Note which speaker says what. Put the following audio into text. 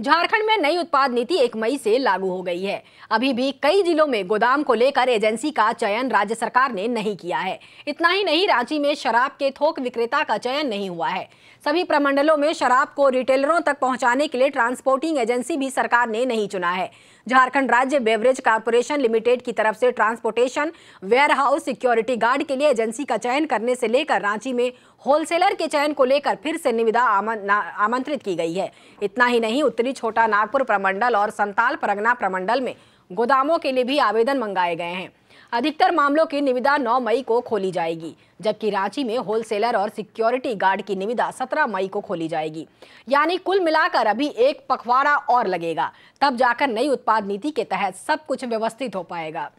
Speaker 1: झारखंड में नई उत्पाद नीति एक मई से लागू हो गई है अभी भी कई जिलों में गोदाम को लेकर एजेंसी का चयन राज्य सरकार ने नहीं किया है इतना ही नहीं रांची में शराब के थोक विक्रेता का चयन नहीं हुआ है सभी प्रमंडलों में शराब को रिटेलरों तक पहुंचाने के लिए ट्रांसपोर्टिंग एजेंसी भी सरकार ने नहीं चुना है झारखंड राज्य बेवरेज कारपोरेशन लिमिटेड की तरफ से ट्रांसपोर्टेशन वेयर सिक्योरिटी गार्ड के लिए एजेंसी का चयन करने से लेकर रांची में होलसेलर के चयन को लेकर फिर से निविदा आमंत्रित की गई है इतना ही नहीं उत्तरी छोटा नागपुर प्रमंडल और संताल परगना प्रमंडल में गोदामों के लिए भी आवेदन मंगाए गए हैं अधिकतर मामलों की निविदा 9 मई को खोली जाएगी जबकि रांची में होलसेलर और सिक्योरिटी गार्ड की निविदा 17 मई को खोली जाएगी यानी कुल मिलाकर अभी एक पखवाड़ा और लगेगा तब जाकर नई उत्पाद नीति के तहत सब कुछ व्यवस्थित हो पाएगा